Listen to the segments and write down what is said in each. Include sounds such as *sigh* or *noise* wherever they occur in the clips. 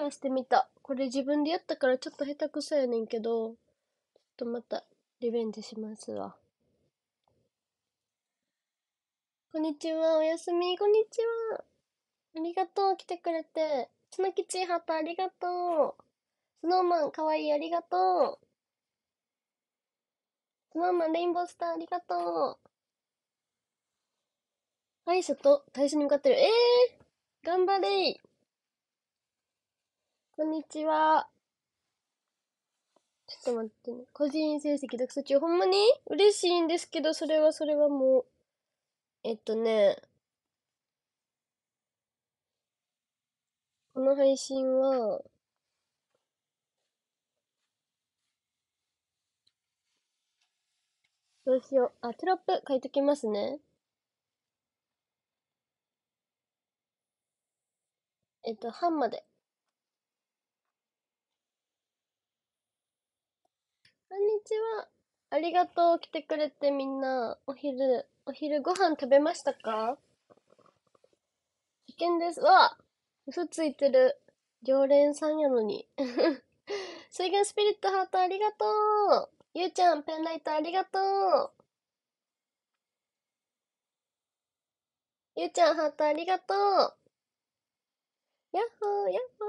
はしてみた。これ自分でやったからちょっと下手くそやねんけど、ちょっとまたリベンジしますわ。こんにちは、おやすみ、こんにちは。ありがとう、来てくれて。つのきちはた、ありがとう。スノーマン、かわいい、ありがとう。スノーマン、レインボースター、ありがとう。歯医者と対社に向かってる。ええー、頑張れこんにちは。ちょっと待ってね。個人成績独書中、ほんまに嬉しいんですけど、それはそれはもう。えっとね。この配信は、どうしよう。あ、テロップ書いときますね。えっと、半まで。こんにちは。ありがとう。来てくれてみんな。お昼、お昼ご飯食べましたか危険です。わ嘘ついてる。常連さんやのに。*laughs* 水源スピリットハートありがとう。ゆうちゃん、ペンライトありがとう。ゆうちゃん、ハートありがとう。やっほー、やっほ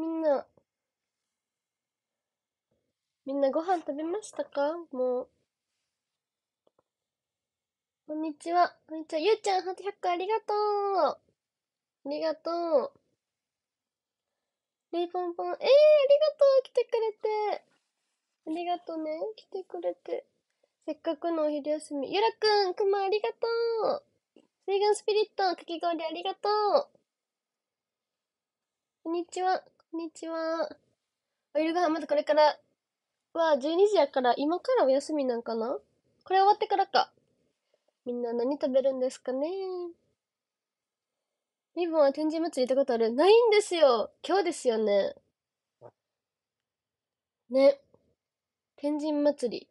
ー。みんな、みんなご飯食べましたかもう。こんにちは。こんにちは。ゆうちゃん、ハート100個ありがとうありがとう。リーポンポン。ええー、ありがとう来てくれてありがとうね。来てくれて。せっかくのお昼休み。ゆらくん、くまありがとう水軍スピリット、かき氷ありがとうこんにちは。こんにちは。お昼ご飯まずこれからは12時やから今からお休みなんかなこれ終わってからか。みんな何食べるんですかねリボンは天神祭り行ったことあるないんですよ今日ですよね。ね。天神祭り。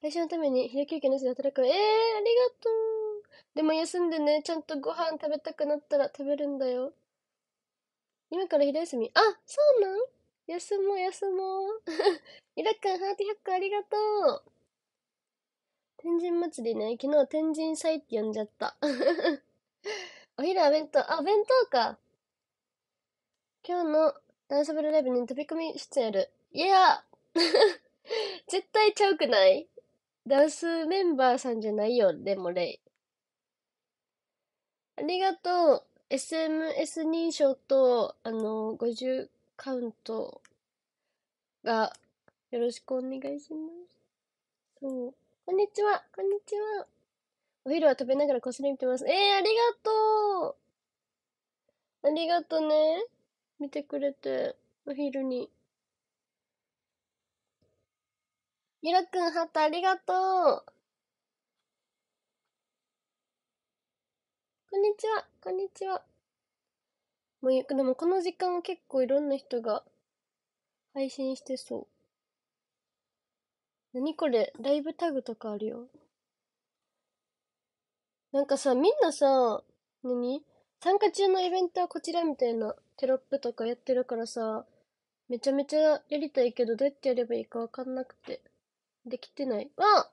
会社のために昼休憩なしで働く。ええー、ありがとう。でも休んでね、ちゃんとご飯食べたくなったら食べるんだよ。今から昼休み。あ、そうなん休もう休もう。*laughs* ミラカンハート100個ありがとう。天神祭りね、昨日天神祭って呼んじゃった。*laughs* お昼は弁当、あ、弁当か。今日のダンスブルライブに飛び込み出演やる。いや *laughs* 絶対ちゃうくないダンスメンバーさんじゃないよ、でもレイ。ありがとう。SMS 認証と、あの、50カウントがよろしくお願いします。そう。こんにちは、こんにちは。お昼は食べながらこっそり見てます。えー、ありがとうありがとね。見てくれて、お昼に。ゆらくん、ハートありがとうこんにちは、こんにちは。もうでもこの時間は結構いろんな人が配信してそう。何これライブタグとかあるよ。なんかさ、みんなさ、何参加中のイベントはこちらみたいなテロップとかやってるからさ、めちゃめちゃやりたいけど、どうやってやればいいかわかんなくて。できてない。わ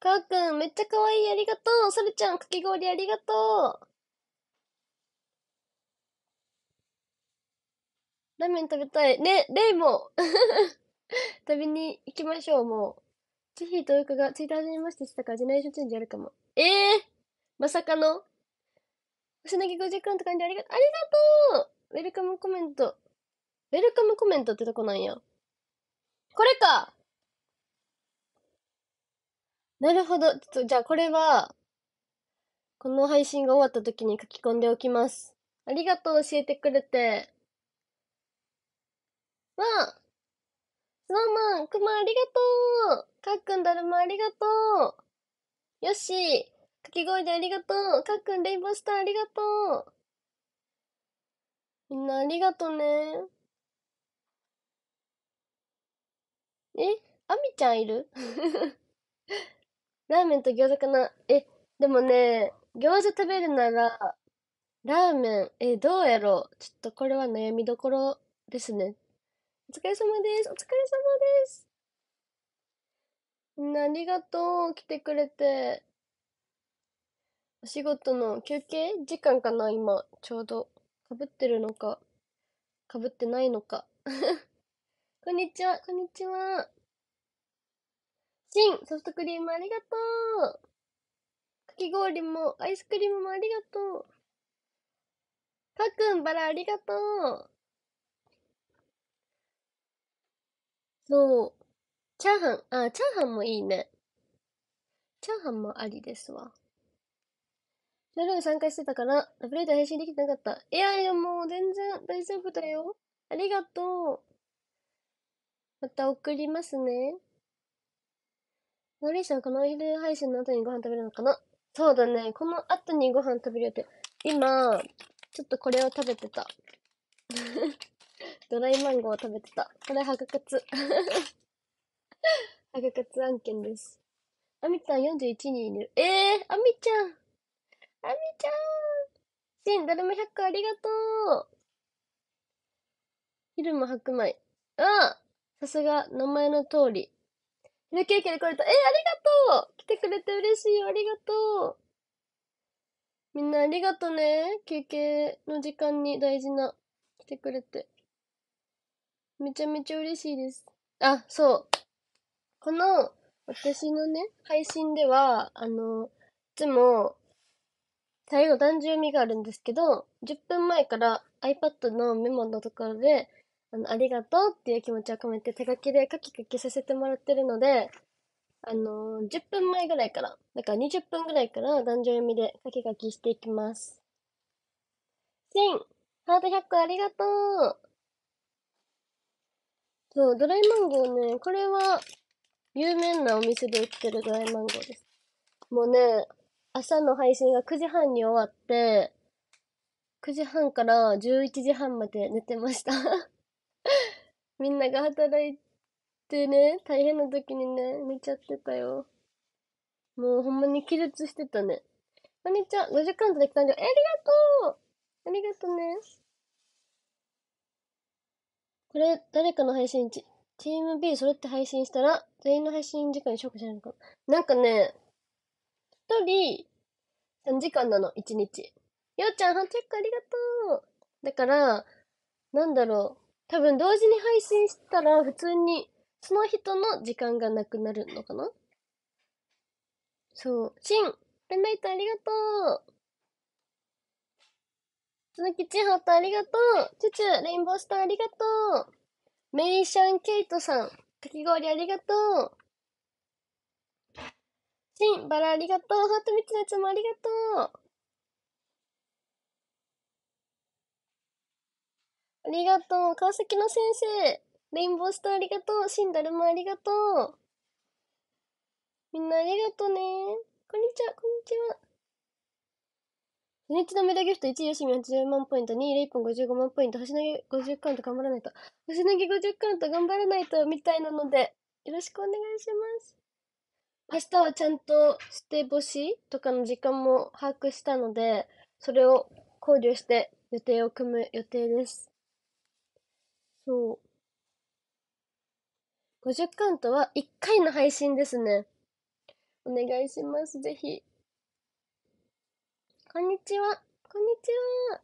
かーくん、めっちゃ可愛い、ありがとう。サルちゃん、かき氷ありがとう。ラーメン食べたい。ね、レイも *laughs* 食べに行きましょう、もう。チひ、とウカがツイッター始めましてしたから、ジェネレーションチェンジやるかも。ええー、まさかの。星なぎ50間とかにありが、ありがとうウェルカムコメント。ウェルカムコメントってとこなんや。これかなるほど。ちょっと、じゃあこれは、この配信が終わった時に書き込んでおきます。ありがとう、教えてくれて。わスノーマン、クマありがとうかっくんだるまありがとうよしかき声でありがとうかっくんレインボスターありがとうみんなありがとうね。えあみちゃんいる *laughs* ラーメンと餃子かなえ、でもね、餃子食べるなら、ラーメン、え、どうやろうちょっとこれは悩みどころですね。お疲れ様です。お疲れ様です。みんなありがとう。来てくれて。お仕事の休憩時間かな今、ちょうど。かぶってるのか、かぶってないのか。*laughs* こんにちは、こんにちは。シン、ソフトクリームありがとう。かき氷も、アイスクリームもありがとう。かくん、バラありがとう。そう。チャーハン、あ、チャーハンもいいね。チャーハンもありですわ。ラルが参加してたから、アブレター返信できてなかった。いやいや、もう全然大丈夫だよ。ありがとう。また送りますね。のりさん、このお昼配信の後にご飯食べるのかなそうだね。この後にご飯食べる予定。今、ちょっとこれを食べてた。ドライマンゴー食べてた。これ、ハグカツ。ハグカツ案件です。あみちゃん41人いる。ええー、あみちゃん。あみちゃん。しん、誰もま100個ありがとう。昼も白米。ああさすが、名前の通り。昼休憩で来れた。えー、ありがとう来てくれて嬉しいよ。ありがとう。みんなありがとね。休憩の時間に大事な。来てくれて。めちゃめちゃ嬉しいです。あ、そう。この、私のね、配信では、あの、いつも、最後誕生日があるんですけど、10分前から iPad のメモのところで、あの、ありがとうっていう気持ちを込めて手書きで書き書きさせてもらってるので、あのー、10分前ぐらいから、だから20分ぐらいから男女読みで書き書きしていきます。シンハート100個ありがとうそう、ドライマンゴーね、これは有名なお店で売ってるドライマンゴーです。もうね、朝の配信が9時半に終わって、9時半から11時半まで寝てました *laughs* みんなが働いてね、大変な時にね、寝ちゃってたよ。もうほんまに気絶してたね。こんにちは、5時間とできたんじゃ、ありがとうありがとね。これ、誰かの配信チ、チーム B 揃って配信したら、全員の配信時間にクじゃないのかな。んかね、一人、3時間なの、1日。ようちゃん、ハンチェックありがとうだから、なんだろう。多分同時に配信したら、普通に、その人の時間がなくなるのかなそう。シンペンライトありがとう鈴きちほとありがとう。チュチュ、レインボースターありがとう。メイシャン・ケイトさん、かき氷ありがとう。シン、バラありがとう。ハートミツやつもありがとう。ありがとう。川崎の先生。レインボースターありがとう。シンダルもありがとう。みんなありがとうね。こんにちは、こんにちは。初日のメダギフト1位、よしみ80万ポイント、2位、レイポン55万ポイント、星投げ50カウント頑張らないと。星投げ50カウント頑張らないと、みたいなので、よろしくお願いします。明日はちゃんと捨て星とかの時間も把握したので、それを考慮して予定を組む予定です。そう。50カウントは1回の配信ですね。お願いします。ぜひ。こんにちは。こんにちは。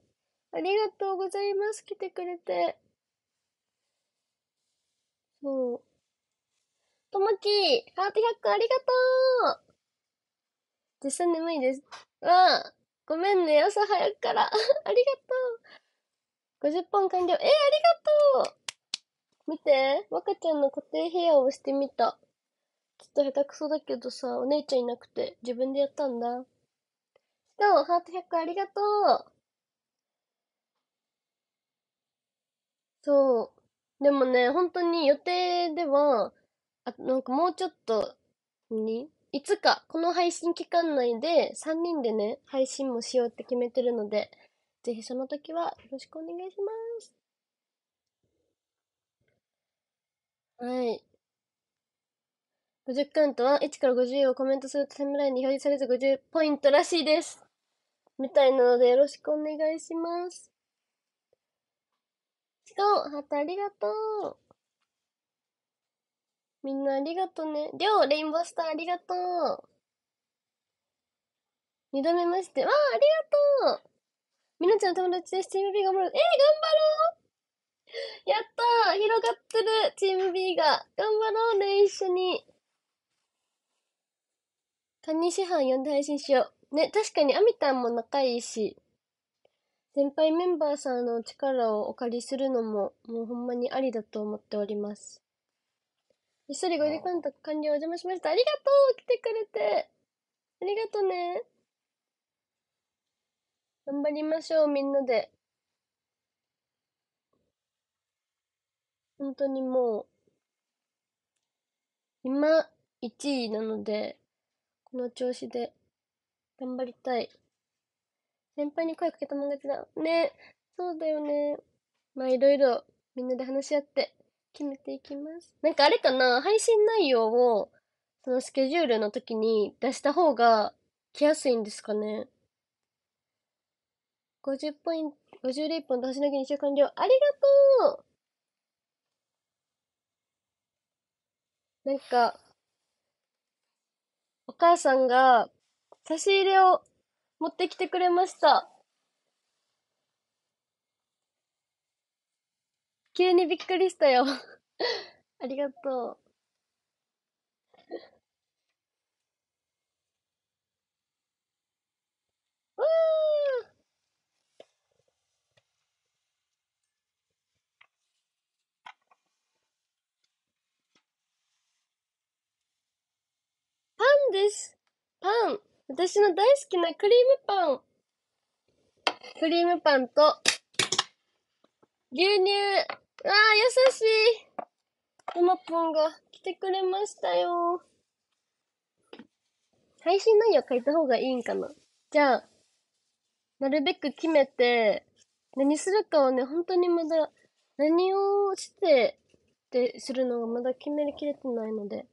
ありがとうございます。来てくれて。そう。ともきハート100個ありがとう実際眠いです。わあごめんね、朝早くから。*laughs* ありがとう !50 本完了。えー、ありがとう見て、若ちゃんの固定部屋をしてみた。ちょっと下手くそだけどさ、お姉ちゃんいなくて自分でやったんだ。どう、ハート100個ありがとう。そう。でもね、本当に予定では、あ、なんかもうちょっと、に、いつか、この配信期間内で、3人でね、配信もしようって決めてるので、ぜひその時はよろしくお願いします。はい。50カウントは1から50をコメントするとタイムラインに表示されず50ポイントらしいです。みたいなのでよろしくお願いします。しかも、ハートありがとう。みんなありがとうね。りょう、レインボースターありがとう。二度目まして。わあ、ありがとうみなちゃん友達です。チーム B が張ろえー、頑張ろうやったー広がってるチーム B が頑張ろうね、一緒に。管理師範呼んで配信しよう。ね、確かにアミタンも仲いいし、先輩メンバーさんの力をお借りするのも、もうほんまにありだと思っております。ひっそりご時間と完了お邪魔しました。ありがとう来てくれてありがとね頑張りましょう、みんなで。本当にもう、今、1位なので、この調子で頑張りたい。先輩に声かけたもん勝ちだ。ねそうだよね。まあいろいろみんなで話し合って決めていきます。なんかあれかな、配信内容をそのスケジュールの時に出した方が来やすいんですかね。50ポイント、50で1本出し投げ2週完了。ありがとうなんか、お母さんが差し入れを持ってきてくれました。急にびっくりしたよ *laughs* ありがとう。ーパンです。パン。私の大好きなクリームパン。クリームパンと、牛乳。ああ、優しい。トマポンが来てくれましたよ。配信内容書いた方がいいんかな。じゃあ、なるべく決めて、何するかはね、本当にまだ、何をしてってするのがまだ決めきれてないので。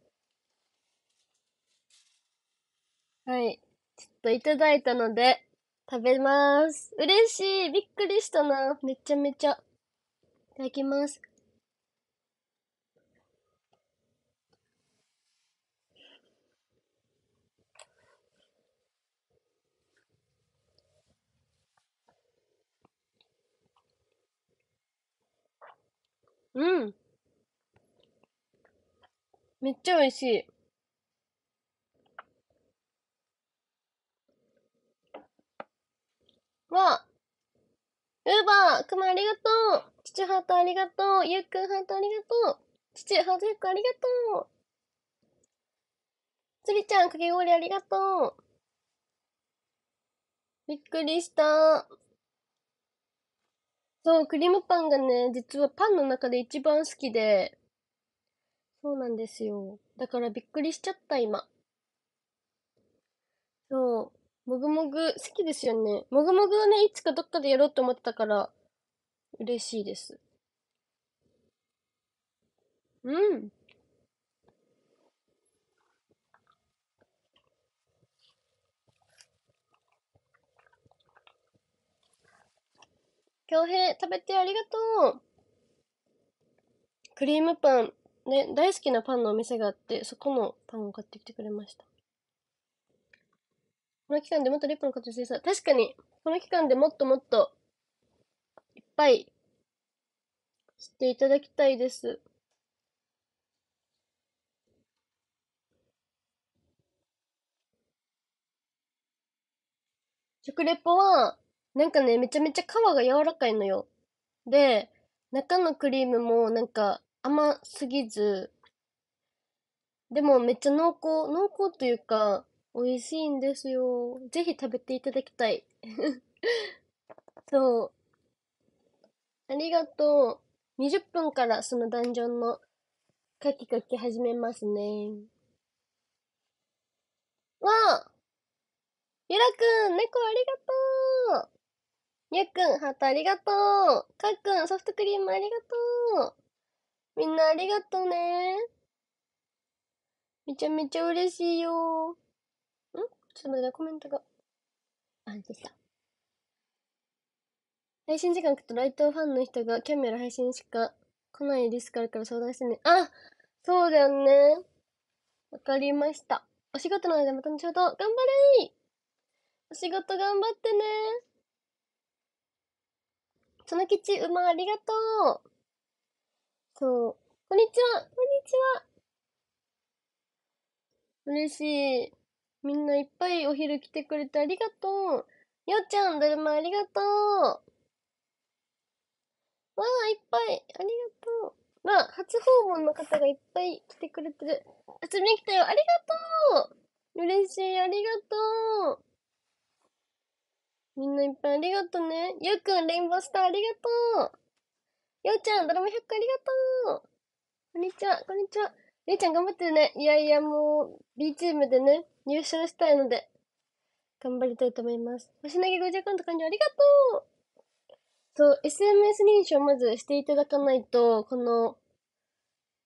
はい。ちょっといただいたので、食べます。嬉しい。びっくりしたな。めちゃめちゃ。いただきます。うん。めっちゃ美味しい。わウーバーくまありがとう父ハートありがとうゆっくんハートありがとう父ハートゆっくんありがとうつりちゃんかき氷ありがとうびっくりした。そう、クリームパンがね、実はパンの中で一番好きで、そうなんですよ。だからびっくりしちゃった、今。そう。もぐもぐ、好きですよね。もぐもぐをね、いつかどっかでやろうと思ってたから、嬉しいです。うん。恭平、食べてありがとう。クリームパン、ね、大好きなパンのお店があって、そこのパンを買ってきてくれました。この期間でもっと立派な活躍してさ、確かに、この期間でもっともっと、いっぱい、していただきたいです。食レポは、なんかね、めちゃめちゃ皮が柔らかいのよ。で、中のクリームもなんか甘すぎず、でもめっちゃ濃厚、濃厚というか、美味しいんですよ。ぜひ食べていただきたい。*laughs* そう。ありがとう。20分からそのダンジョンのカキカキ始めますね。わあゆらくん、猫ありがとうゆっくん、ハートありがとうかっくん、ソフトクリームありがとうみんなありがとうねめちゃめちゃ嬉しいよちょっと待って、コメントが。あ、でした。配信時間くとライトファンの人がキャメル配信しか来ないですからから相談してね。あそうだよね。わかりました。お仕事の間また後ほど頑張れお仕事頑張ってねその吉馬ありがとうそう。こんにちはこんにちは嬉しい。みんないっぱいお昼来てくれてありがとう。ようちゃん、だるまありがとう。わあ、いっぱい、ありがとう。わあ、初訪問の方がいっぱい来てくれてる。遊びに来たよ、ありがとう嬉しい、ありがとう。みんないっぱいありがとうね。ゆうくん、レインボースターありがとう。ようちゃん、ドラマ100個ありがとう。こんにちは、こんにちは。りーちゃん頑張ってね。いやいや、もう、B チームでね、入賞したいので、頑張りたいと思います。星投げ50カウント完了ありがとうそう、SMS 認証まずしていただかないと、この、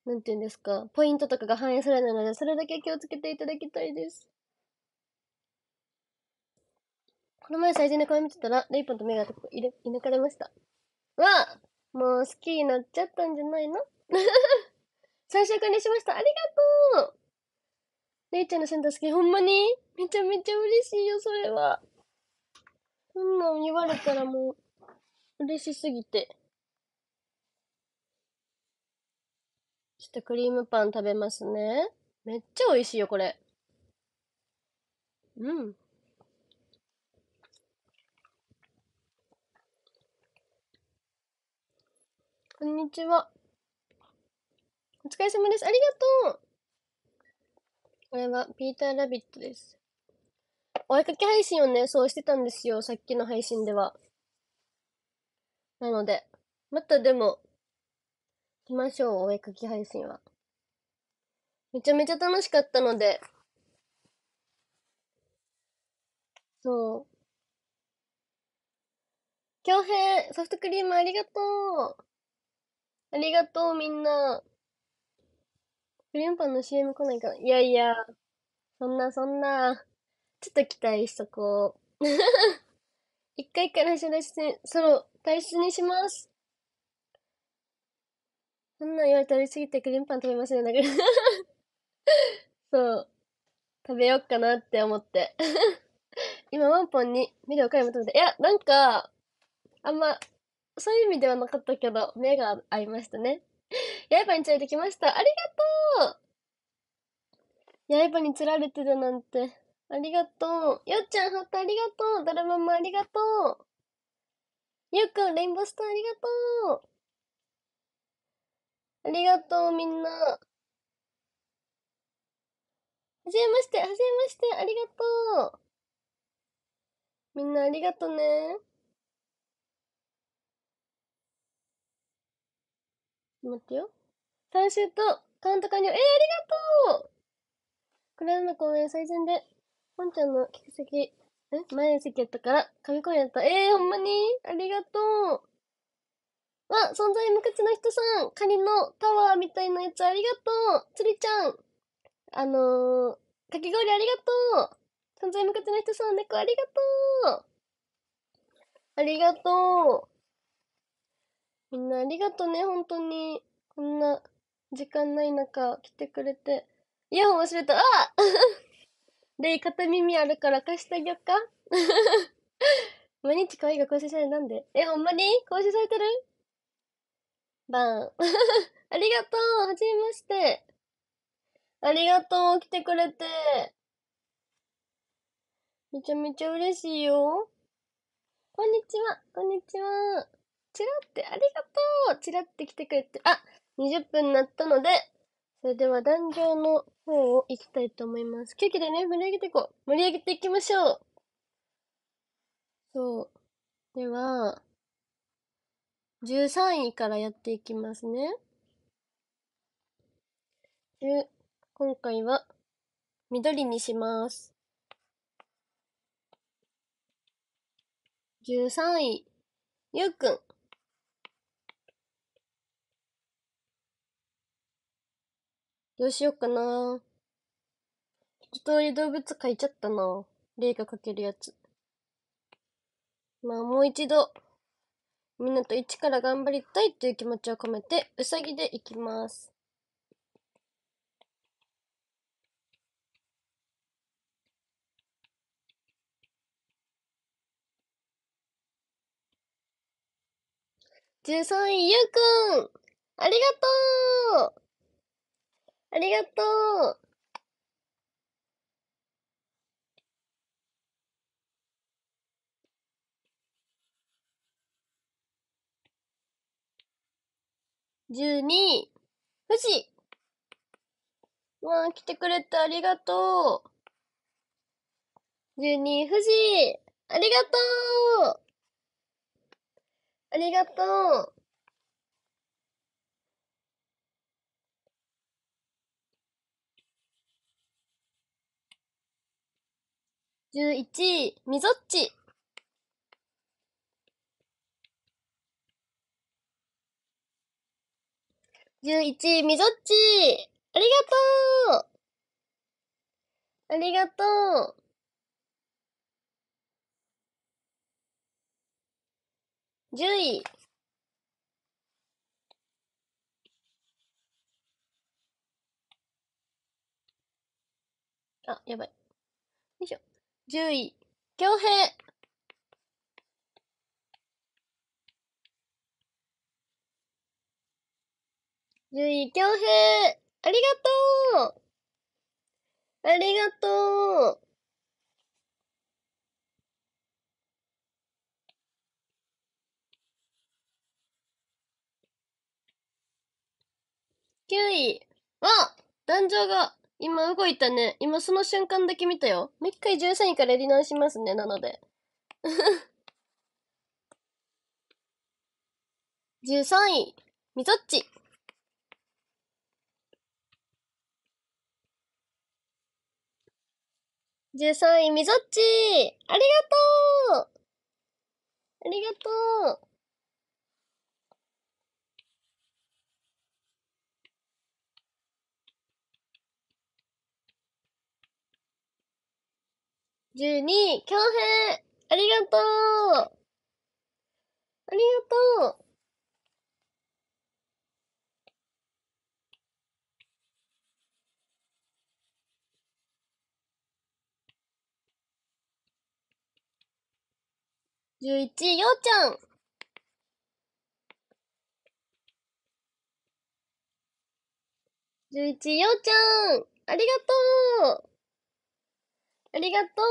なんて言うんですか、ポイントとかが反映されないので、それだけ気をつけていただきたいです。この前最善の顔見てたら、レイポンとメガ目がい抜かれました。わあもう好きになっちゃったんじゃないの *laughs* 最初からしました。ありがとうレイちゃんのセンター好き。ほんまにめちゃめちゃ嬉しいよ、それは。そんなん言われたらもう、嬉しすぎて。ちょっとクリームパン食べますね。めっちゃ美味しいよ、これ。うん。こんにちは。お疲れ様です。ありがとうこれは、ピーター・ラビットです。お絵かき配信をね、そうしてたんですよ。さっきの配信では。なので、またでも、行きましょう。お絵かき配信は。めちゃめちゃ楽しかったので。そう。恭平、ソフトクリームありがとう。ありがとう、みんな。クーンパンの CM 来ないかいやいや、そんなそんな、ちょっと期待しとこう。*laughs* 一回からシャラに、ソロ、退出にします。そんなん言われたりすぎてクーンパン食べますよ、だけど。*laughs* そう。食べようかなって思って。*laughs* 今、ワンポンに目でおかい求めて。いや、なんか、あんま、そういう意味ではなかったけど、目が合いましたね。ばについてきました。ありがとうやいばに釣られてるなんて。ありがとう。よっちゃん、ハートありがとう。ドラマもありがとう。ゆうくん、レインボーストありがとう。ありがとう、みんな。はじめまして、はじめまして、ありがとう。みんなありがとね。待ってよ。監修とカウント完了。えー、ありがとうこれらの公演最前で、ンちゃんの客席、え前の席やったから、神公演やった。えー、ほんまにありがとうわ、存在無口な人さんカニのタワーみたいなやつありがとう釣りちゃんあのー、かき氷ありがとう存在無口な人さん猫ありがとうありがとうみんなありがとうね、本当に。こんな時間ない中、来てくれて。イヤホン忘れた。あレイ、片 *laughs* 耳あるから貸してあげよっか *laughs* 毎日可愛いが更新されるなんでえ、ほんまに更新されてるバン。*laughs* ありがとうはじめましてありがとう来てくれてめちゃめちゃ嬉しいよ。こんにちはこんにちは。チラって、ありがとうチラって来てくれて、あ20分になったので、それでは壇上の方を行きたいと思います。ケーキでね、盛り上げていこう。盛り上げていきましょう。そう。では、13位からやっていきますね。今回は、緑にします。13位、ゆうくん。どうしようかな。一通り動物描いちゃったな。霊が描けるやつ。まあもう一度、みんなと一から頑張りたいっていう気持ちを込めて、うさぎでいきます。13位、ゆうくんありがとうありがとう十二、富士わあ、来てくれてありがとう十二、富士ありがとうありがとう11位、みぞっち。11位、みぞっち。ありがとうありがとう10位。あ、やばい。よいしょ。10位、恭平。10位、恭平。ありがとうありがとう9位は、壇上が今動いたね。今その瞬間だけ見たよ。もう一回13位からやり直しますね、なので。13 *laughs* 位、みぞっち。13位、みぞっちありがとうありがとう12、恭平ありがとうありがとう十一ようちゃん十一ようちゃんありがとうありがと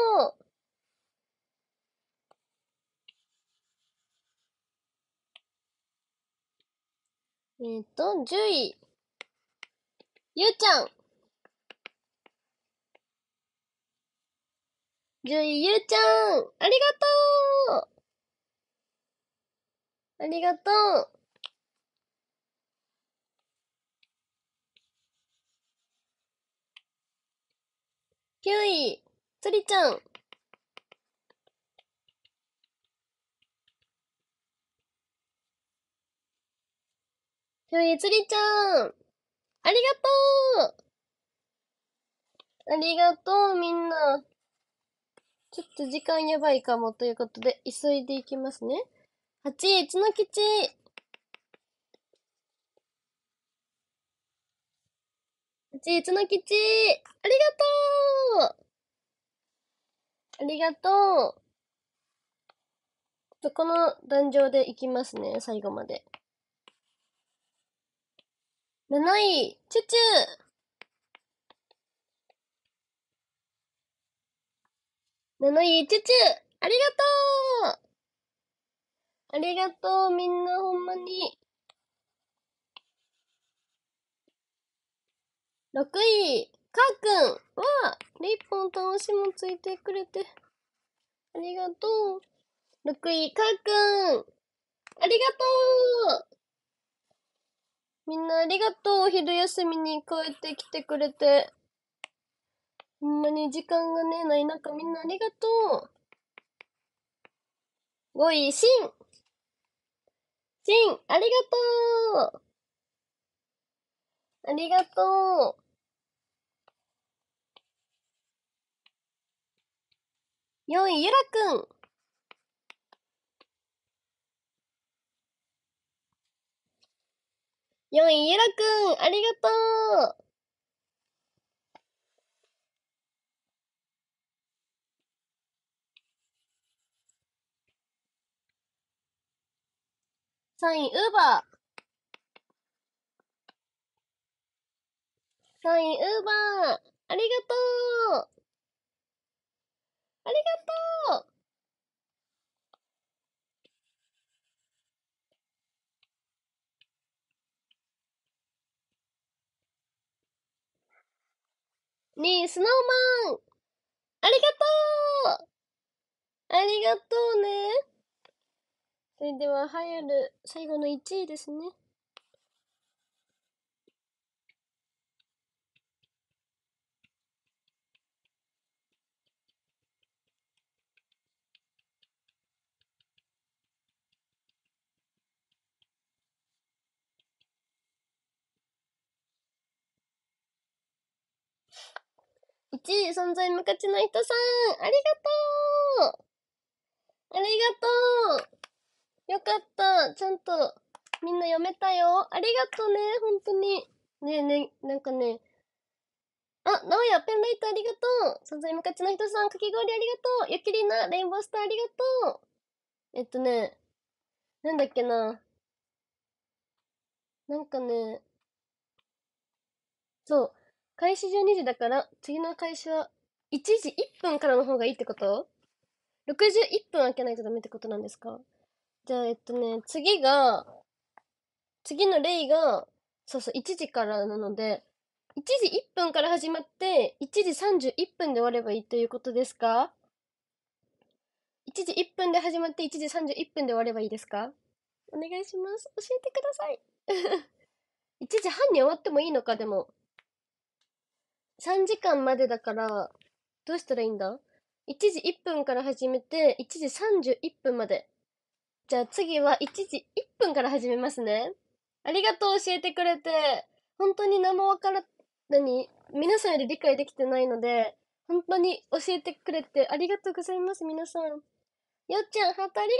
う。えっ、ー、と、10位。ゆうちゃん。10位、ゆうちゃん。ありがとう。ありがとう。9位。とりちゃん。ひょい、つりちゃん。ありがとうありがとう、みんな。ちょっと時間やばいかもということで、急いでいきますね。8、一の吉。ちいつの吉ありがとうありがとう。この壇上でいきますね、最後まで。7位、チュチュ !7 位、チュチュありがとうありがとう、みんなほんまに。6位、かくんは、リッポン倒しもついてくれて、ありがとう。6位、かっくんありがとうみんなありがとうお昼休みに帰ってきてくれて。ほんまに時間がね、ない中みんなありがとう。5位、しんしんありがとうありがとう4位、ゆらくん。4位、ゆらくん、ありがとう。3位、ウーバー。3位、ウーバー。ありがとう。ねえ、スノーマンありがとうありがとうね。それでは、はやる、最後の1位ですね。存在無価値の人さん、ありがとうありがとうよかった。ちゃんとみんな読めたよ。ありがとうね、本当に。ねえねえ、なんかね、あ、なおや、ペンライトありがとう。存在無価値の人さん、かき氷ありがとう。ゆきりな、レインボースターありがとう。えっとね、なんだっけな。なんかね、そう、開始12時だから、次の開始は1時1分からの方がいいってこと ?61 分開けないとダメってことなんですかじゃあ、えっとね、次が、次の例が、そうそう、1時からなので、1時1分から始まって、1時31分で終わればいいということですか ?1 時1分で始まって、1時31分で終わればいいですかお願いします。教えてください。1 *laughs* 時半に終わってもいいのか、でも。3時間までだから、どうしたらいいんだ ?1 時1分から始めて、1時31分まで。じゃあ次は1時1分から始めますね。ありがとう教えてくれて、本当に何もわから何皆さんより理解できてないので、本当に教えてくれてありがとうございます、皆さん。よっちゃん、ハートあり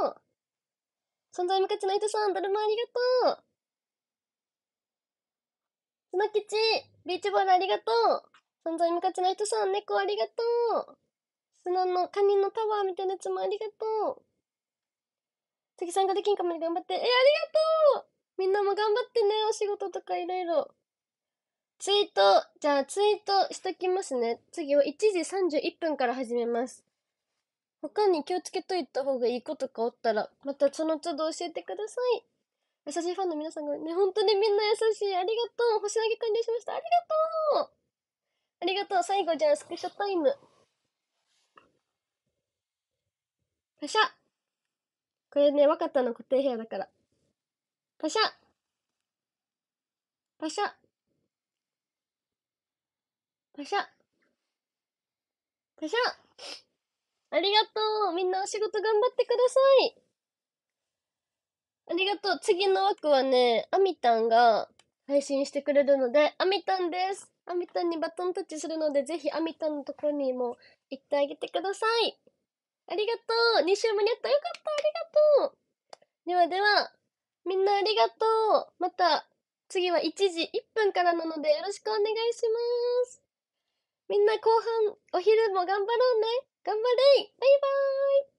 がとう存在無価値の人さん、だるまありがとう角吉、ビーチボールありがとう。存在無価値な人さん、猫ありがとう。砂のカニのタワーみたいなやつもありがとう。次参加できんかまで頑張って。え、ありがとうみんなも頑張ってね、お仕事とかいろいろ。ツイート、じゃあツイートしときますね。次は1時31分から始めます。他に気をつけといた方がいいことかおったら、またその都度教えてください。優しいファンの皆さんがね、本当にみんな優しい。ありがとう。星投げ完了しました。ありがとう。ありがとう。最後じゃあスクショタイム。パシャこれね、わかったの固定部屋だから。パシャパシャパシャパシャありがとうみんなお仕事頑張ってくださいありがとう。次の枠はね、あみたんが配信してくれるので、あみたんです。あみたんにバトンタッチするので、ぜひあみたんのところにも行ってあげてください。ありがとう。2週間にあったよかった。ありがとう。ではでは、みんなありがとう。また、次は1時1分からなのでよろしくお願いします。みんな後半、お昼も頑張ろうね。頑張れいバイバーイ